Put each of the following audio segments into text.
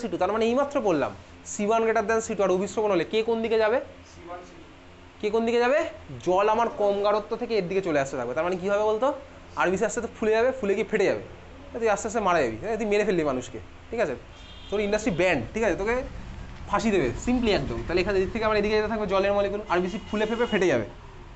C two তার মানে এইমাত্র বললাম C one greater than C two আর অভিশ্রবণ হলে কে কোন দিকে যাবে কে কোন দিকে যাবে জল আমার কম গাঢ়ত্ব থেকে এর দিকে চলে আসতে থাকবে তার মানে কী হবে বলতো আর বিশ আস্তে আস্তে ফুলে যাবে ফুলে গিয়ে ফেটে যাবে তুই আস্তে আস্তে মারা যাবি তুই মেরে ফেললি মানুষকে ঠিক আছে তোর ইন্ডাস্ট্রি ব্যান্ড ঠিক আছে তোকে ফাঁসি দেবে সিম্পলি একদম তাহলে এখানে এদিক থেকে আমার এদিকে যেতে থাকবে জলের মলিকুল আর বেশি ফুলে ফেপে ফেটে যাবে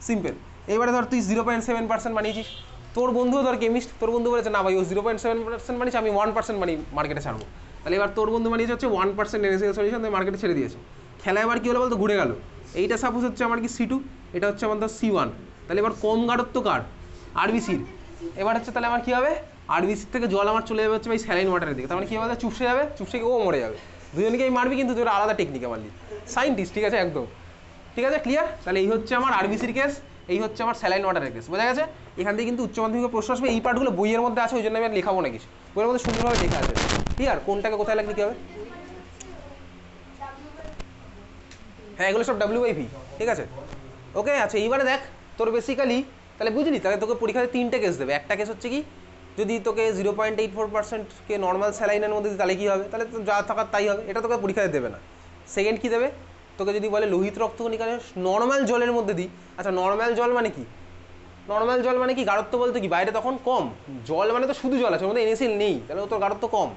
সিম্পল এবারে ধর তুই জিরো পয়েন্ট সেভেন পার্সেন্ট বানিয়েছিস তোর বন্ধুও ধর কেমিস্ট তোর বন্ধু বলেছে না ভাই ও জিরো পয়েন্ট সেভেন পার্সেন্ট বানিয়েছি আমি ওয়ান পার্সেন্ট বানি মার্কেটে ছাড়বো তাহলে এবার তোর বন্ধু বানিয়েছে হচ্ছে ওয়ান পার্সেন্ট এনএসএল সলিউশন তুমি মার্কেটে ছেড়ে দিয়েছো খেলা এবার কী হলো বলতো ঘুরে গেল এইটা সাপোজ হচ্ছে আমার কি সি টু এটা হচ্ছে আমার সি ওয়ান তাহলে এবার কম গাঢ়ত্ব কার আরবিসির এবার হচ্ছে তাহলে আমার কী হবে আরবিসির থেকে জল আমার চলে যাবে হচ্ছে ভাই স্যালাইন ওয়াটারের দিকে তার মানে কী হবে চুপসে যাবে চুপসে ও মরে যাবে দুজনকেই মারবি কিন্তু তোর আলাদা টেকনিকে মারলি সাইন্টিস্ট ঠিক আছে একদম ঠিক আছে ক্লিয়ার তাহলে এই হচ্ছে আমার আরবিসির কেস এই হচ্ছে আমার স্যালাইন ওয়াটারের কেস বোঝা গেছে এখান থেকে কিন্তু উচ্চ মাধ্যমিক প্রশ্ন আসবে এই পার্টগুলো বইয়ের মধ্যে আছে ওই জন্য আমি আর লেখাবো না কিছু বইয়ের মধ্যে সুন্দরভাবে লেখা আছে ক্লিয়ার কোনটাকে কোথায় লাগবে কী হবে হ্যাঁ এগুলো সব ডাব্লিউ ভি ঠিক আছে ওকে আচ্ছা এইবারে দেখ তোর বেসিক্যালি তাহলে বুঝলি তাহলে তোকে পরীক্ষাতে তিনটে কেস দেবে একটা কেস হচ্ছে কি যদি তোকে জিরো পয়েন্ট এইট ফোর পার্সেন্টকে নর্মাল স্যালাইনের মধ্যে তাহলে কী হবে তাহলে যা থাকার তাই হবে এটা তোকে পরীক্ষাতে দেবে না সেকেন্ড কী দেবে তোকে যদি বলে লোহিত রক্ত নিকালে নর্মাল জলের মধ্যে দিই আচ্ছা নর্মাল জল মানে কি নর্মাল জল মানে কি গাড়ত্ব বলতে কি বাইরে তখন কম জল মানে তো শুধু জল আছে ওর মধ্যে নেই তাহলে তোর গাড়ত্ব কম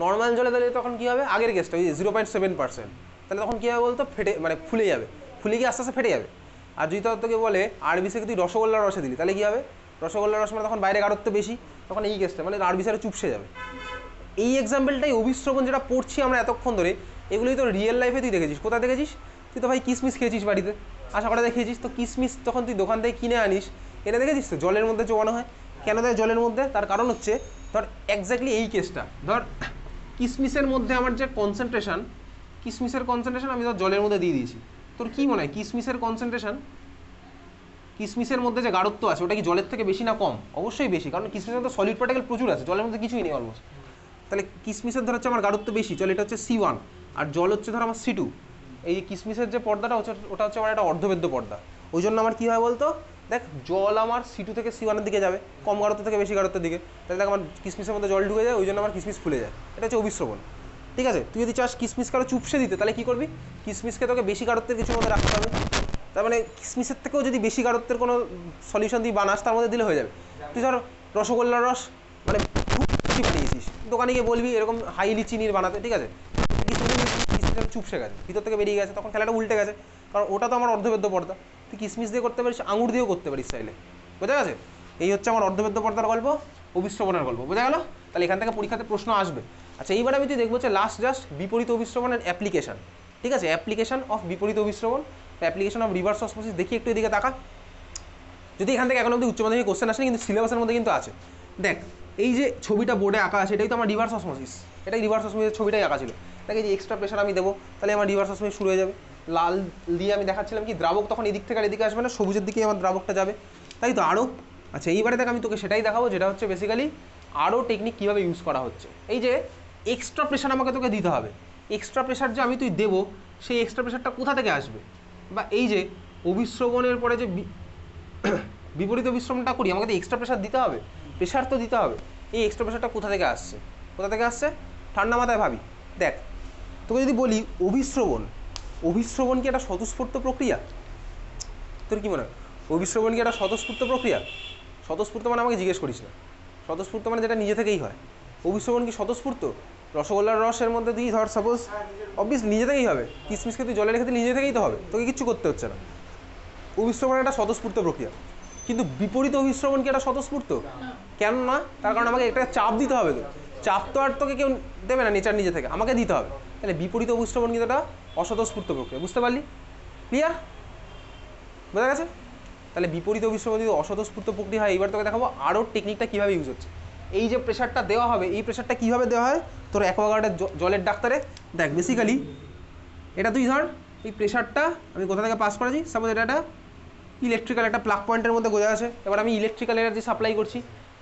নর্মাল জলে দাঁড়িয়ে তখন কী হবে আগের গ্যাসটা ওই জিরো পয়েন্ট সেভেন পার্সেন্ট তাহলে তখন কী হবে বলতো ফেটে মানে ফুলে যাবে ফুলে গিয়ে আস্তে আস্তে ফেটে যাবে আর যদি তোর তোকে বলে আরবিসিকে তুই রসগোল্লার রসে দিলি তাহলে কী হবে রসগোল্লার রস মানে তখন বাইরে গাড়ত্ব বেশি তখন এই গ্যাসটা মানে আরবিসারে চুপসে যাবে এই এক্সাম্পলটাই অভিশ্রবণ যেটা পড়ছি আমরা এতক্ষণ ধরে এগুলোই তো রিয়েল লাইফে তুই দেখেছিস কোথায় দেখেছিস তুই তো ভাই কিসমিস খেয়েছিস বাড়িতে আশা করে দেখেছিস তো কিসমিস তখন তুই দোকান থেকে কিনে আনিস এনে দেখেছিস তো জলের মধ্যে চোবানো হয় কেন দেয় জলের মধ্যে তার কারণ হচ্ছে ধর এক্স্যাক্টলি এই কেসটা ধর কিসমিসের মধ্যে আমার যে কনসেন্ট্রেশন কিসমিসের কনসেন্ট্রেশন আমি ধর জলের মধ্যে দিয়ে দিয়েছি তোর কী মনে হয় কিসমিসের কনসেন্ট্রেশন কিসমিসের মধ্যে যে গাঢ়ত্ব আছে ওটা কি জলের থেকে বেশি না কম অবশ্যই বেশি কারণ কিসমিসের মধ্যে সলিড পার্টিকেল প্রচুর আছে জলের মধ্যে কিছুই নেই অলমোস্ট তাহলে কিসমিসের ধর হচ্ছে আমার গাড়ত্ব বেশি চল এটা হচ্ছে সি ওয়ান আর জল হচ্ছে ধর আমার সি টু এই কিসমিসের যে পর্দাটা হচ্ছে ওটা হচ্ছে আমার একটা অর্ধবেদ্য পর্দা ওই জন্য আমার কী হয় বলতো দেখ জল আমার সি থেকে সি ওয়ানের দিকে যাবে কম গাড়ত্ব থেকে বেশি গাড়ত্বের দিকে তাহলে দেখ আমার কিসমিসের মধ্যে জল ঢুকে যায় ওই জন্য আমার কিসমিস ফুলে যায় এটা হচ্ছে অভিশ্রবণ ঠিক আছে তুই যদি চাস কিসমিস কারো চুপসে দিতে তাহলে কী করবি কিসমিসকে তোকে বেশি গাড়ত্বের কিছুর মধ্যে রাখতে হবে তার মানে কিসমিসের থেকেও যদি বেশি গাড়ত্বের কোনো সলিউশন দিয়ে বানাস তার মধ্যে দিলে হয়ে যাবে তুই ধর রসগোল্লার রস মানে খুব বেশি বানিয়েছিস দোকানে গিয়ে বলবি এরকম হাইলি চিনির বানাতে ঠিক আছে কিসমিস চুপসে গেছে ভিতর থেকে বেরিয়ে গেছে তখন খেলাটা উল্টে গেছে কারণ ওটা তো আমার অর্ধবেদ্য পর্দা তুই কিসমিস দিয়ে করতে পারিস আঙুর দিয়েও করতে পারিস চাইলে বোঝা গেছে এই হচ্ছে আমার অর্ধবেদ্য পর্দার গল্প অভিশ্রবণের গল্প বোঝা গেল তাহলে এখান থেকে পরীক্ষাতে প্রশ্ন আসবে আচ্ছা এইবার আমি যদি দেখবো হচ্ছে লাস্ট জাস্ট বিপরীত অভিশ্রবণের অ্যাপ্লিকেশন ঠিক আছে অ্যাপ্লিকেশন অফ বিপরীত অভিশ্রবণ অ্যাপ্লিকেশন অফ রিভার্স অসমোসিস দেখি একটু এদিকে তাকা যদি এখান থেকে এখন অব্দি উচ্চ মাধ্যমিক কোশ্চেন আসে কিন্তু সিলেবাসের মধ্যে কিন্তু আছে দেখ এই যে ছবিটা বোর্ডে আঁকা আছে এটাই তো আমার রিভার্স অসমোসিস এটাই রিভার্স অসমোসিসের ছবিটাই আঁকা ছিল তাকে যে এক্সট্রা প্রেশার আমি দেবো তাহলে আমার রিভার্স অসমোসিস শুরু হয়ে যাবে লাল দিয়ে আমি দেখাচ্ছিলাম কি দ্রাবক তখন এদিক থেকে আর এদিকে আসবে না সবুজের দিকে আমার দ্রাবকটা যাবে তাই তো আরও আচ্ছা এইবারে দেখ আমি তোকে সেটাই দেখাবো যেটা হচ্ছে বেসিক্যালি আরও টেকনিক কীভাবে ইউজ করা হচ্ছে এই যে এক্সট্রা প্রেশার আমাকে তোকে দিতে হবে এক্সট্রা প্রেশার যে আমি তুই দেবো সেই এক্সট্রা প্রেশারটা কোথা থেকে আসবে বা এই যে অভিশ্রবণের পরে যে বিপরীত অভিশ্রমটা করি আমাকে তো এক্সট্রা প্রেশার দিতে হবে প্রেশার তো দিতে হবে এই এক্সট্রা প্রেশারটা কোথা থেকে আসছে কোথা থেকে আসছে ঠান্ডা মাথায় ভাবি দেখ তোকে যদি বলি অভিশ্রবণ অভিশ্রবণ কি একটা স্বতঃস্ফূর্ত প্রক্রিয়া তোর কী মনে হয় অভিশ্রবণ কি একটা স্বতঃস্ফূর্ত প্রক্রিয়া স্বতঃস্ফূর্ত মানে আমাকে জিজ্ঞেস করিস না স্বতঃস্ফূর্ত মানে যেটা নিজে থেকেই হয় অভিশ্রবণ কি স্বতঃস্ফূর্ত রসগোল্লার রসের মধ্যে তুই ধর সাপোজ অবভিয়াস নিজে থেকেই হবে কিসমিসকে তুই জলে রেখে তুই নিজে থেকেই তো হবে তোকে কিচ্ছু করতে হচ্ছে না অভিশ্রবণ একটা স্বতঃস্ফূর্ত প্রক্রিয়া কিন্তু বিপরীত অভিশ্রবণ কি একটা স্বতঃস্ফূর্ত কেন না তার কারণ আমাকে একটা চাপ দিতে হবে তো চাপ তো আর তোকে কেউ দেবে না নেচার নিজে থেকে আমাকে দিতে হবে তাহলে বিপরীত অভিশ্রবণ কিন্তু এটা অসতস্ফূর্ত প্রক্রিয়া বুঝতে পারলি ক্লিয়ার বোঝা গেছে তাহলে বিপরীত অভিশ্রম যদি অসতস্ফূর্ত প্রক্রিয়া হয় এইবার তোকে দেখাবো আরও টেকনিকটা কীভাবে ইউজ হচ্ছে এই যে প্রেশারটা দেওয়া হবে এই প্রেশারটা কীভাবে দেওয়া হয় তোর অ্যাকোয়াগার্ডের জলের ডাক্তারে দেখ বেসিক্যালি এটা তুই ধর এই প্রেশারটা আমি কোথা থেকে পাস করেছি সাপোজ এটা একটা ইলেকট্রিক্যাল একটা প্লাক পয়েন্টের মধ্যে গোঝা আছে এবার আমি ইলেকট্রিক্যাল এনার্জি সাপ্লাই করছি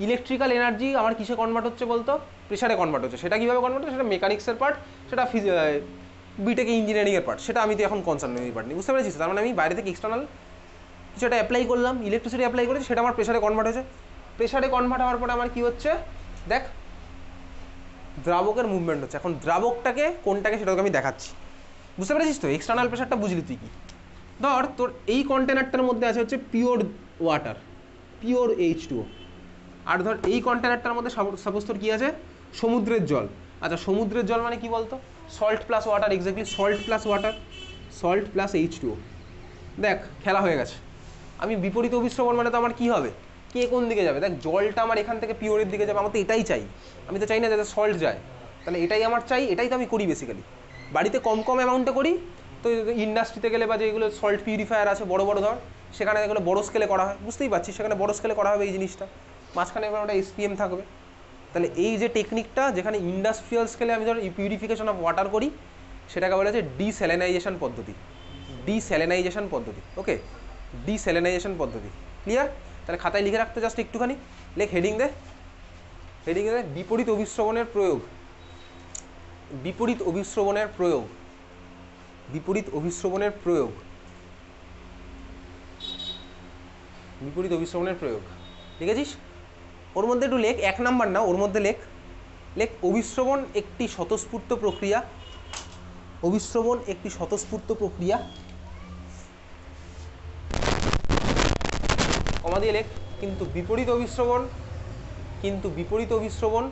ইলেকট্রিক্যাল এনার্জি আমার কিসে কনভার্ট হচ্ছে বলতো প্রেশারে কনভার্ট হচ্ছে সেটা কীভাবে কনভার্ট হচ্ছে সেটা মেকানিক্সের পার্ট সেটা বিটেকে ইঞ্জিনিয়ারিংয়ের পার্ট সেটা আমি তো এখন কনসার্ন এই পার্ট নিই বুঝতে পেরেছিস তার মানে আমি বাইরে থেকে এক্সটার্নাল কিছু একটা অ্যাপ্লাই করলাম ইলেকট্রিসিটি অ্যাপ্লাই করেছি সেটা আমার প্রেশারে কনভার্ট হয়েছে প্রেশারে কনভার্ট হওয়ার পরে আমার কি হচ্ছে দেখ দ্রাবকের মুভমেন্ট হচ্ছে এখন দ্রাবকটাকে কোনটাকে সেটাকে আমি দেখাচ্ছি বুঝতে পেরেছিস তো এক্সটার্নাল প্রেশারটা বুঝলি তুই কি ধর তোর এই কন্টেনারটার মধ্যে আছে হচ্ছে pure water pure H two আর ধর এই কন্টেনারটার মধ্যে সাপোজ তোর কী আছে সমুদ্রের জল আচ্ছা সমুদ্রের জল মানে কি বলতো salt plus water exactly salt plus water salt plus H two দেখ খেলা হয়ে গেছে আমি বিপরীত অভিশ্রবণ মানে তো আমার কী হবে কে কোন দিকে যাবে দেখ জলটা আমার এখান থেকে পিওরের দিকে যাবে আমার তো এটাই চাই আমি তো চাই না যাতে সল্ট যায় তাহলে এটাই আমার চাই এটাই তো আমি করি বেসিক্যালি বাড়িতে কম কম অ্যামাউন্টে করি তো ইন্ডাস্ট্রিতে গেলে বা যেগুলো সল্ট পিউরিফায়ার আছে বড় বড় ধর সেখানে এগুলো বড় স্কেলে করা হয় বুঝতেই পারছি সেখানে বড় স্কেলে করা হবে এই জিনিসটা মাঝখানে এবার ওটা এসপিএম থাকবে তাহলে এই যে টেকনিকটা যেখানে ইন্ডাস্ট্রিয়াল স্কেলে আমি ধরো পিউরিফিকেশন অফ ওয়াটার করি সেটাকে বলা হচ্ছে ডিস্যালেনাইজেশন পদ্ধতি ডিস্যালেনাইজেশন পদ্ধতি ওকে ডিস্যালেনাইজেশন পদ্ধতি ক্লিয়ার তাহলে খাতায় লিখে রাখতে জাস্ট একটুখানি লেখ হেডিং দে হেডিং দে বিপরীত অভিশ্রবণের প্রয়োগ বিপরীত অভিশ্রবণের প্রয়োগ বিপরীত অভিশ্রবণের প্রয়োগ বিপরীত অভিশ্রবণের প্রয়োগ লিখেছিস ওর মধ্যে একটু লেখ এক নাম্বার না ওর মধ্যে লেখ লেখ অভিশ্রবণ একটি স্বতঃস্ফূর্ত প্রক্রিয়া অভিশ্রবণ একটি স্বতঃস্ফূর্ত প্রক্রিয়া কমা দিয়ে লেখ কিন্তু বিপরীত অভিশ্রবণ কিন্তু বিপরীত অভিশ্রবণ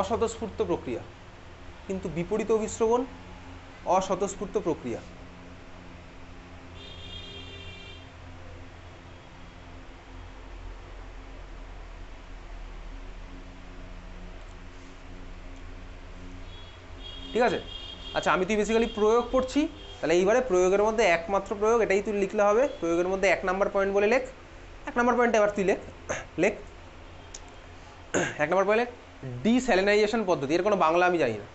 অস্বতঃস্ফূর্ত প্রক্রিয়া কিন্তু বিপরীত অভিশ্রবণ অস্বতঃস্ফূর্ত প্রক্রিয়া ঠিক আছে আচ্ছা আমি তুই বেসিক্যালি প্রয়োগ করছি তাহলে এইবারে প্রয়োগের মধ্যে একমাত্র প্রয়োগ এটাই তুই লিখলে হবে প্রয়োগের মধ্যে এক নাম্বার পয়েন্ট বলে লেখ এক নাম্বার পয়েন্ট এবার তুই লেখ লেখ এক নাম্বার পয়েন্ট লেখ ডিস্যালেনাইজেশন পদ্ধতি এর কোনো বাংলা আমি জানি না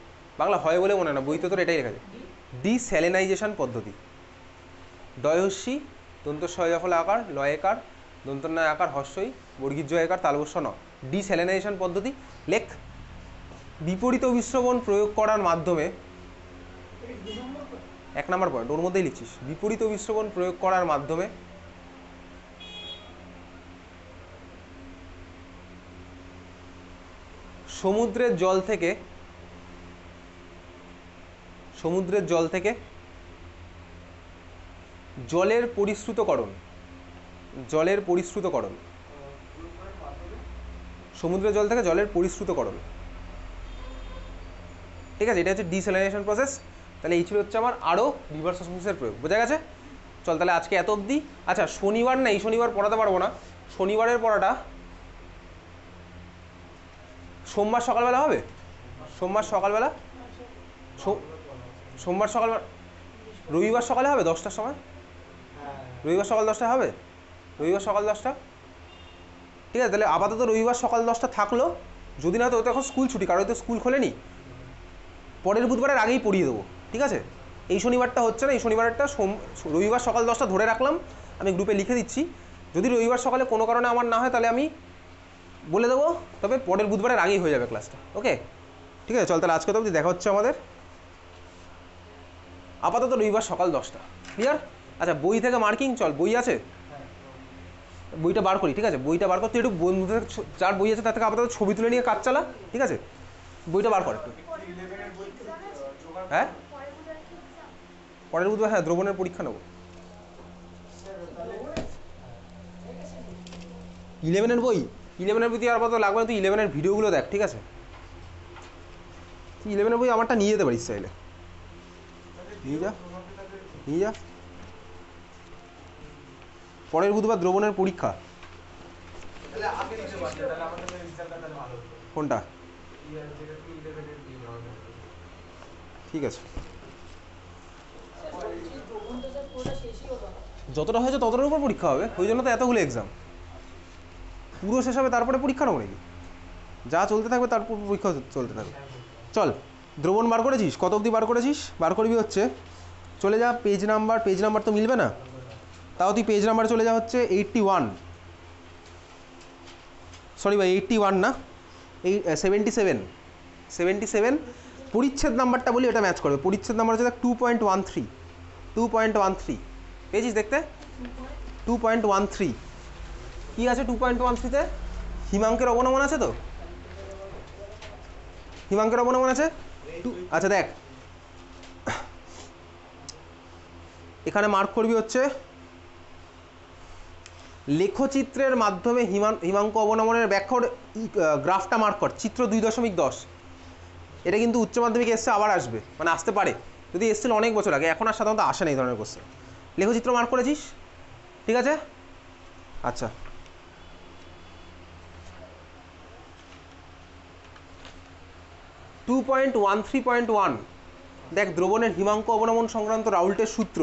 বাংলা হয় বলে মনে না বইতে তোর এটাই লেখা যায় ডিস্যালেনাইজেশন পদ্ধতি দয়হস্যী দন্ত সয়ফল আকার লয়েকার দন্তন্যায় আকার হস্যই বর্গীর্য একার তালবস্য ন ডিস্যালেনাইজেশন পদ্ধতি লেখ বিপরীত অভিশ্রবণ প্রয়োগ করার মাধ্যমে এক নম্বর পয়েন্ট ওর মধ্যেই লিখছিস বিপরীত অভিশ্রবণ প্রয়োগ করার মাধ্যমে সমুদ্রের জল থেকে সমুদ্রের জল থেকে জলের পরিশ্রুতকরণ জলের পরিশ্রুতকরণ সমুদ্রের জল থেকে জলের পরিশ্রুতকরণ ঠিক আছে এটা হচ্ছে ডিসেলিনেশন প্রসেস তাহলে এই ছিল হচ্ছে আমার আরও রিভার্স অসমোসিসের প্রয়োগ বোঝা গেছে চল তাহলে আজকে এত অবধি আচ্ছা শনিবার না এই শনিবার পড়াতে পারবো না শনিবারের পড়াটা সোমবার সকালবেলা হবে সোমবার সকালবেলা সোমবার সকালবেলা রবিবার সকালে হবে দশটার সময় রবিবার সকাল দশটায় হবে রবিবার সকাল দশটা ঠিক আছে তাহলে আপাতত রবিবার সকাল দশটা থাকলো যদি না তো এখন স্কুল ছুটি কারো তো স্কুল খোলেনি পরের বুধবারের আগেই পড়িয়ে দেবো ঠিক আছে এই শনিবারটা হচ্ছে না এই শনিবারটা সোম রবিবার সকাল দশটা ধরে রাখলাম আমি গ্রুপে লিখে দিচ্ছি যদি রবিবার সকালে কোনো কারণে আমার না হয় তাহলে আমি বলে দেবো তবে পরের বুধবারের আগেই হয়ে যাবে ক্লাসটা ওকে ঠিক আছে চল তাহলে আজকে তো দেখা হচ্ছে আমাদের আপাতত রবিবার সকাল দশটা ক্লিয়ার আচ্ছা বই থেকে মার্কিং চল বই আছে বইটা বার করি ঠিক আছে বইটা বার করতে একটু বন্ধুদের যার বই আছে তার থেকে আপাতত ছবি তুলে নিয়ে কাজ চালা ঠিক আছে বইটা বার কর একটু হ্যাঁ পরের বুধবার হ্যাঁ দ্রবণের পরীক্ষা নেব ইলেভেনের বই ইলেভেনের বই আর কত লাগবে না তুই ইলেভেনের ভিডিওগুলো দেখ ঠিক আছে তুই ইলেভেনের বই আমারটা নিয়ে যেতে পারিস চাইলে নিয়ে যা নিয়ে যা পরের বুধবার দ্রবণের পরীক্ষা কোনটা ঠিক আছে যতটা হয়েছে ততটার উপর পরীক্ষা হবে ওই জন্য তো এতগুলো এক্সাম পুরো শেষ হবে তারপরে পরীক্ষা নেবো নাকি যা চলতে থাকবে তারপর পরীক্ষা চলতে থাকবে চল দ্রবণ বার করেছিস কত অবধি বার করেছিস বার করবি হচ্ছে চলে যা পেজ নাম্বার পেজ নাম্বার তো মিলবে না তাও তুই পেজ নাম্বার চলে যা হচ্ছে এইটটি ওয়ান সরি ভাই এইটটি ওয়ান না এই সেভেন্টি সেভেন সেভেন্টি সেভেন পরিচ্ছেদ নাম্বারটা বলি এটা ম্যাচ করবে পরিচ্ছেদ নাম্বার হচ্ছে two point one three two point one three পেয়েছিস দেখতে টু পয়েন্ট ওয়ান থ্রি কী আছে টু পয়েন্ট ওয়ান থ্রিতে হিমাঙ্কের অবনমন আছে তো হিমাঙ্কের অবনমন আছে টু আচ্ছা দেখ এখানে মার্ক করবি হচ্ছে লেখচিত্রের মাধ্যমে হিমাঙ্ক অবনমনের ব্যাখ্যার গ্রাফটা মার্ক কর চিত্র দুই দশমিক দশ এটা কিন্তু উচ্চ মাধ্যমিকে এসছে আবার আসবে মানে আসতে পারে যদি এসছিল অনেক বছর আগে এখন আর সাধারণত আসে না এই ধরনের কোশ্চেন লেখচিত্র মার্ক করেছিস ঠিক আছে আচ্ছা two point one three point one দেখ দ্রবণের হিমাঙ্ক অবনমন সংক্রান্ত রাউল্টের সূত্র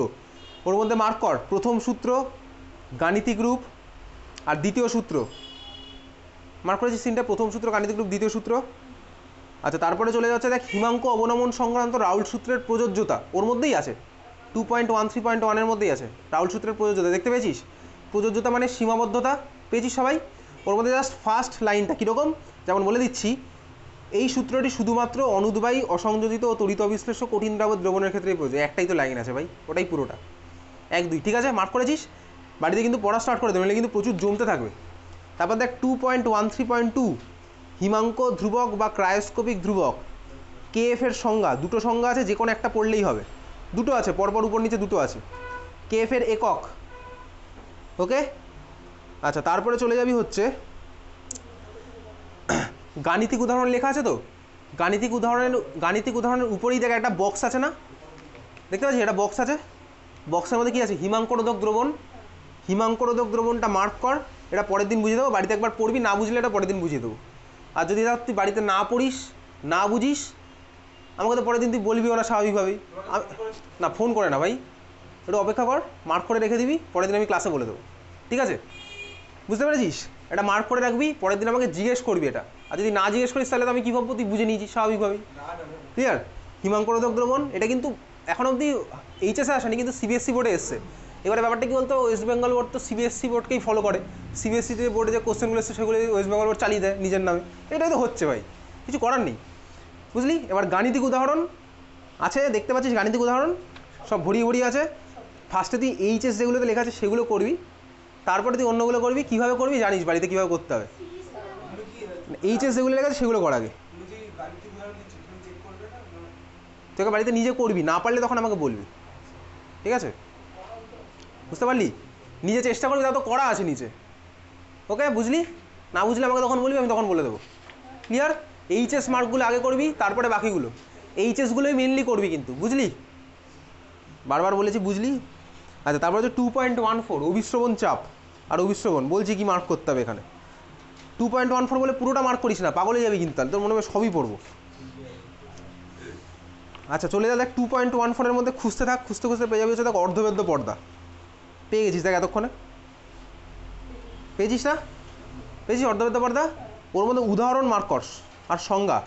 ওর মধ্যে মার্ক কর প্রথম সূত্র গাণিতিক রূপ আর দ্বিতীয় সূত্র মার্ক করেছিস সিনটা প্রথম সূত্র গাণিতিক রূপ দ্বিতীয় সূত্র আচ্ছা তারপরে চলে যাচ্ছে দেখ হিমাঙ্ক অবনমন সংক্রান্ত রাউল সূত্রের প্রযোজ্যতা ওর মধ্যেই আছে two point one three point ওয়ানের মধ্যেই আছে রাউল সূত্রের প্রযোজ্যতা দেখতে পেয়েছিস প্রযোজ্যতা মানে সীমাবদ্ধতা পেয়েছিস সবাই ওর মধ্যে জাস্ট ফার্স্ট লাইনটা কীরকম যেমন বলে দিচ্ছি এই সূত্রটি শুধুমাত্র অনুদ্বায়ী অসংযোজিত ও তরিত অবিশ্লেষ্য কঠিন দ্রাবত দ্রবণের ক্ষেত্রেই প্রয়োজন একটাই তো লাইন আছে ভাই ওটাই পুরোটা এক দুই ঠিক আছে মার্ক করেছিস বাড়িতে কিন্তু পড়া স্টার্ট করে দেবে কিন্তু প্রচুর জমতে থাকবে তারপর দেখ two point one three point two হিমাঙ্ক ধ্রুবক বা ক্রায়োস্কোপিক ধ্রুবক কেএফ এর সংজ্ঞা দুটো সংজ্ঞা আছে যে কোনো একটা পড়লেই হবে দুটো আছে পরপর উপর নিচে দুটো আছে কেএফ এর একক ওকে আচ্ছা তারপরে চলে যাবি হচ্ছে গাণিতিক উদাহরণ লেখা আছে তো গাণিতিক উদাহরণের গাণিতিক উদাহরণের উপরেই দেখ একটা বক্স আছে না দেখতে পাচ্ছি এটা বক্স আছে বক্সের মধ্যে কী আছে হিমাঙ্করোধক দ্রবণ হিমাঙ্করোধক দ্রবণটা মার্ক কর এটা পরের দিন বুঝিয়ে দেবো বাড়িতে একবার পড়বি না বুঝলে এটা পরের দিন বুঝিয়ে দেবো আর যদি এটা তুই বাড়িতে না পড়িস না বুঝিস আমাকে তো পরের দিন তুই বলবি ওরা স্বাভাবিকভাবেই না ফোন করে না ভাই একটু অপেক্ষা কর মার্ক করে রেখে দিবি পরের দিন আমি ক্লাসে বলে দেবো ঠিক আছে বুঝতে পেরেছিস এটা মার্ক করে রাখবি পরের দিন আমাকে জিজ্ঞেস করবি এটা আর যদি না জিজ্ঞেস করিস তাহলে তো আমি কী ভাববো তুই বুঝে নিয়েছি স্বাভাবিকভাবেই ক্লিয়ার হিমাঙ্কর দ্রবণ এটা কিন্তু এখন অবধি এইচএসে আসেনি কিন্তু সিবিএসসি বোর্ডে এসছে এবারে ব্যাপারটা কী বলতো ওয়েস্ট বেঙ্গল বোর্ড তো সিবিএসসি বোর্ডকেই ফলো করে সিবিএসসি e যে বোর্ডে যে কোশ্চেনগুলো এসেছে সেগুলো ওয়েস্ট বেঙ্গল বোর্ড চালিয়ে দেয় নিজের নামে এটাই তো হচ্ছে ভাই কিছু করার নেই বুঝলি এবার গাণিতিক উদাহরণ আছে দেখতে পাচ্ছিস গাণিতিক উদাহরণ সব ভরিয়ে ভরিয়ে আছে ফার্স্টে তুই এইচএস যেগুলোতে লেখা আছে সেগুলো করবি তারপরে তুই অন্যগুলো করবি কীভাবে করবি জানিস বাড়িতে কীভাবে করতে হবে এইচএস যেগুলো লেখা আছে সেগুলো কর আগে তোকে বাড়িতে নিজে করবি না পারলে তখন আমাকে বলবি ঠিক আছে বুঝতে পারলি নিজে চেষ্টা করবি তা তো করা আছে নিচে ওকে বুঝলি না বুঝলে আমাকে তখন বলবি আমি তখন বলে দেবো ক্লিয়ার এইচএস মার্কগুলো আগে করবি তারপরে বাকিগুলো এইচএসগুলোই মেনলি করবি কিন্তু বুঝলি বারবার বলেছি বুঝলি আচ্ছা তারপরে হচ্ছে টু পয়েন্ট ওয়ান ফোর অভিশ্রবণ চাপ আর অভিশ্রবণ বলছি কি মার্ক করতে হবে এখানে টু পয়েন্ট ওয়ান ফোর বলে পুরোটা মার্ক করিস না পাগলে যাবি কিন্তু তাহলে তোর মনে হবে সবই পড়বো আচ্ছা চলে যা দেখ টু পয়েন্ট ওয়ান ফোরের মধ্যে খুঁজতে থাক খুঁজতে খুঁজতে পেয়ে যাবি হচ্ছে দেখ অর্ধবেদ্ধ পর্দা পেয়ে গেছিস দেখ এতক্ষণে পেয়েছিস না পেয়েছিস অর্ধবেদ্য পর্দা ওর মধ্যে উদাহরণ মার্ক করস আর সংজ্ঞা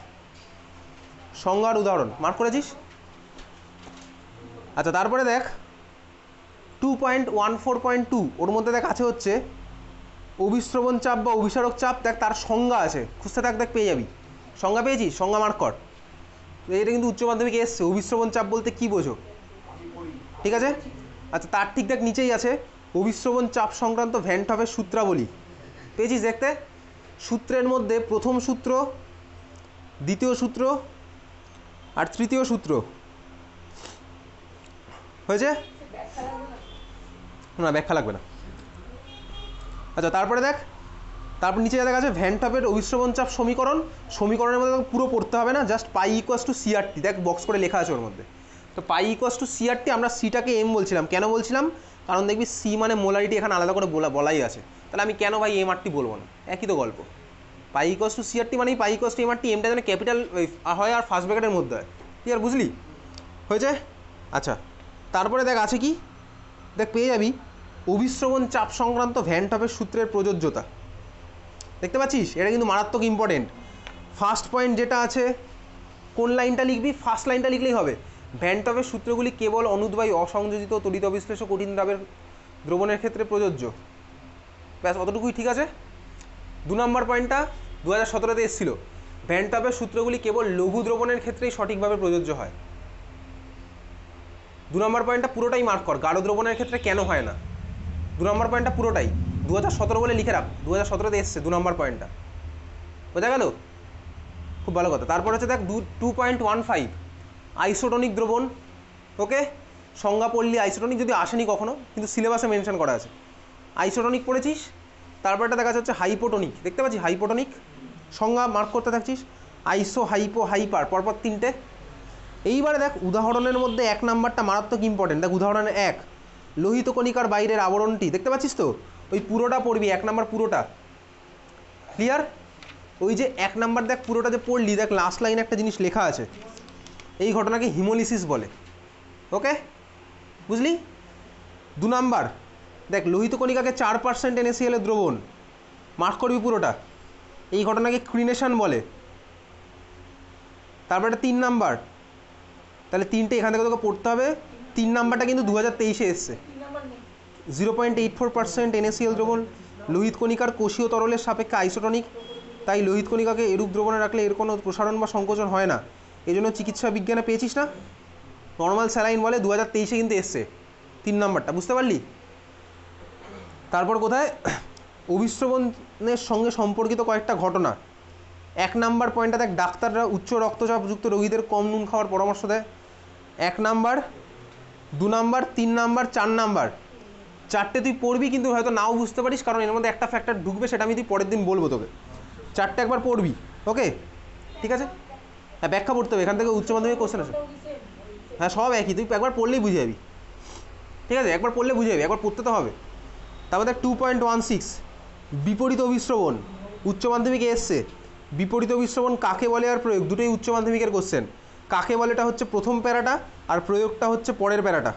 সংজ্ঞার উদাহরণ মার্ক করেছিস আচ্ছা তারপরে দেখ two point one four point two ওর মধ্যে দেখ আছে হচ্ছে অভিশ্রবণ চাপ বা অভিসারক চাপ দেখ তার সংজ্ঞা আছে খুঁজতে থাক দেখ পেয়ে যাবি সংজ্ঞা পেয়েছিস সংজ্ঞা মার্ক কর এটা কিন্তু উচ্চ মাধ্যমিকে এসছে অভিশ্রবণ চাপ বলতে কী বোঝো ঠিক আছে আচ্ছা তার ঠিক দেখ নিচেই আছে অভিশ্রবণ চাপ সংক্রান্ত ভ্যানটপের সূত্রাবলী পেয়েছিস দেখতে সূত্রের মধ্যে প্রথম সূত্র দ্বিতীয় সূত্র আর তৃতীয় সূত্র হয়েছে না ব্যাখ্যা লাগবে না আচ্ছা তারপরে দেখ তারপর নিচে দেখা আছে ভ্যানটপের অভিশ্রবণ চাপ সমীকরণ সমীকরণের মধ্যে পুরো পড়তে হবে না just pi equals two CRT দেখ বক্স করে লেখা আছে ওর মধ্যে তো পাই ইকোয়াস টু সিআরটি আমরা সিটাকে এম বলছিলাম কেন বলছিলাম কারণ দেখবি সি মানে মোলারিটি এখানে আলাদা করে বলা বলাই আছে তাহলে আমি কেন ভাই এম আরটি বলবো না একই তো গল্প পাই ইকোয়াস টু সিআরটি মানে pi equals two M RT এমটা যেন ক্যাপিটাল হয় আর ফার্স্ট ব্র্যাকেটের মধ্যে হয় ক্লিয়ার আর বুঝলি হয়েছে আচ্ছা তারপরে দেখ আছে কি দেখ পেয়ে যাবি অভিশ্রবণ চাপ সংক্রান্ত ভ্যানটপের সূত্রের প্রযোজ্যতা দেখতে পাচ্ছিস এটা কিন্তু মারাত্মক ইম্পর্টেন্ট ফার্স্ট পয়েন্ট যেটা আছে কোন লাইনটা লিখবি ফার্স্ট লাইনটা লিখলেই হবে ভ্যানটপের সূত্রগুলি কেবল অনুদ্বায়ী অসংযোজিত তড়িৎ অবিশ্লেষ কঠিন দাবের দ্রবণের ক্ষেত্রে প্রযোজ্য ব্যাস অতটুকুই ঠিক আছে দু নম্বর পয়েন্টটা দু হাজার সতেরোতে এসেছিল ভ্যানটপের সূত্রগুলি কেবল লঘু দ্রবণের ক্ষেত্রেই সঠিকভাবে প্রযোজ্য হয় দু নম্বর পয়েন্টটা পুরোটাই মার্ক কর গাঢ় দ্রবণের ক্ষেত্রে কেন হয় না দু নম্বর পয়েন্টটা পুরোটাই দু হাজার সতেরো বলে লিখে রাখ দু হাজার সতেরোতে এসছে দু নম্বর পয়েন্টটা বোঝা গেল খুব ভালো কথা তারপর হচ্ছে দেখ দু two point one five isotonic দ্রবণ ওকে সংজ্ঞা পড়লি আইসোটনিক যদি আসেনি কখনো কিন্তু সিলেবাসে মেনশন করা আছে আইসোটনিক পড়েছিস তারপরটা দেখা যাচ্ছে হাইপোটনিক দেখতে পাচ্ছি হাইপোটনিক সংজ্ঞা মার্ক করতে থাকছিস আইসো হাইপো হাইপার পরপর তিনটে এইবারে দেখ উদাহরণের মধ্যে এক নাম্বারটা মারাত্মক ইম্পর্টেন্ট দেখ উদাহরণের এক লোহিত কণিকার বাইরের আবরণটি দেখতে পাচ্ছিস তো ওই পুরোটা পড়বি এক নাম্বার পুরোটা ক্লিয়ার ওই যে এক নাম্বার দেখ পুরোটা যে পড়লি দেখ লাস্ট লাইন একটা জিনিস লেখা আছে এই ঘটনাকে হিমোলিসিস বলে ওকে বুঝলি দু নাম্বার দেখ লোহিত কণিকাকে চার পার্সেন্ট এনএসিএল এলে দ্রবণ মার্ক করবি পুরোটা এই ঘটনাকে ক্রিনেশন বলে তারপরে তিন নাম্বার তাহলে তিনটে এখান থেকে তোকে পড়তে হবে তিন নাম্বারটা কিন্তু দু হাজার তেইশে এসছে zero point eight four percent NaCl দ্রবণ লোহিত কণিকার কোষীয় তরলের সাপেক্ষে আইসোটনিক তাই লোহিত কণিকাকে এরূপ দ্রবণে রাখলে এর কোনো প্রসারণ বা সংকোচন হয় না এই জন্য চিকিৎসা বিজ্ঞানে পেয়েছিস না নর্মাল স্যালাইন বলে দু হাজার তেইশে কিন্তু এসছে তিন নম্বরটা বুঝতে পারলি তারপর কোথায় অভিশ্রবণের সঙ্গে সম্পর্কিত কয়েকটা ঘটনা এক নাম্বার পয়েন্টটা দেখ ডাক্তাররা উচ্চ রক্তচাপযুক্ত রোগীদের কম নুন খাওয়ার পরামর্শ দেয় এক নাম্বার দু নাম্বার তিন নাম্বার চার নাম্বার চারটে তুই পড়বি কিন্তু হয়তো নাও বুঝতে পারিস কারণ এর মধ্যে একটা ফ্যাক্টর ঢুকবে সেটা আমি তুই পরের দিন বলবো তোকে চারটে একবার পড়বি ওকে ঠিক আছে হ্যাঁ ব্যাখ্যা পড়তে হবে এখান থেকে উচ্চ মাধ্যমিক কোশ্চেন আসে হ্যাঁ সব একই তুই একবার পড়লেই বুঝে যাবি ঠিক আছে একবার পড়লে বুঝে যাবি একবার পড়তে তো হবে তারপর দেখ টু পয়েন্ট ওয়ান সিক্স বিপরীত অভিশ্রবণ উচ্চ মাধ্যমিকে এসছে বিপরীত অভিশ্রবণ কাকে বলে আর প্রয়োগ দুটোই উচ্চ মাধ্যমিকের কোশ্চেন কাকে বলেটা হচ্ছে প্রথম প্যারাটা আর প্রয়োগটা হচ্ছে পরের প্যারাটা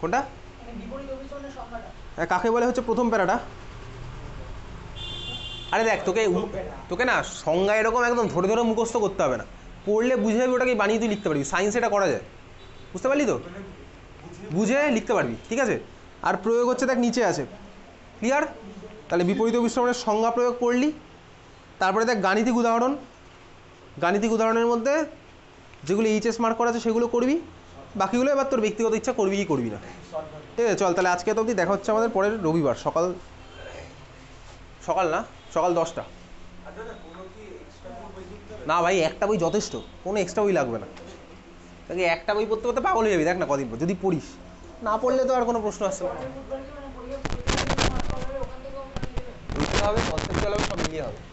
কোনটা মানে হ্যাঁ কাকে বলে হচ্ছে প্রথম প্যারাটা আরে দেখ তোকে তোকে না সংজ্ঞা এরকম একদম ধরে ধরে মুখস্থ করতে হবে না পড়লে বুঝে যাবি ওটাকে বানিয়ে তুই লিখতে পারবি সায়েন্স এটা করা যায় বুঝতে পারলি তো বুঝে লিখতে পারবি ঠিক আছে আর প্রয়োগ হচ্ছে দেখ নিচে আছে ক্লিয়ার তাহলে বিপরীত অভিশ্রমের সংজ্ঞা প্রয়োগ করলি তারপরে দেখ গাণিতিক উদাহরণ গাণিতিক উদাহরণের মধ্যে যেগুলো এইচএস মার্ক করা আছে সেগুলো করবি বাকিগুলো এবার তোর ব্যক্তিগত ইচ্ছা করবি কি করবি না ঠিক আছে চল তাহলে আজকে তো অবধি দেখা হচ্ছে আমাদের পরের রবিবার সকাল সকাল না সকাল দশটা না ভাই একটা বই যথেষ্ট কোনো এক্সট্রা বই লাগবে না তাকে একটা বই পড়তে পড়তে পাগল হয়ে যাবি দেখ না কদিন যদি পড়িস না পড়লে তো আর কোনো প্রশ্ন আসছে না হবে হবে সব মিলিয়ে হবে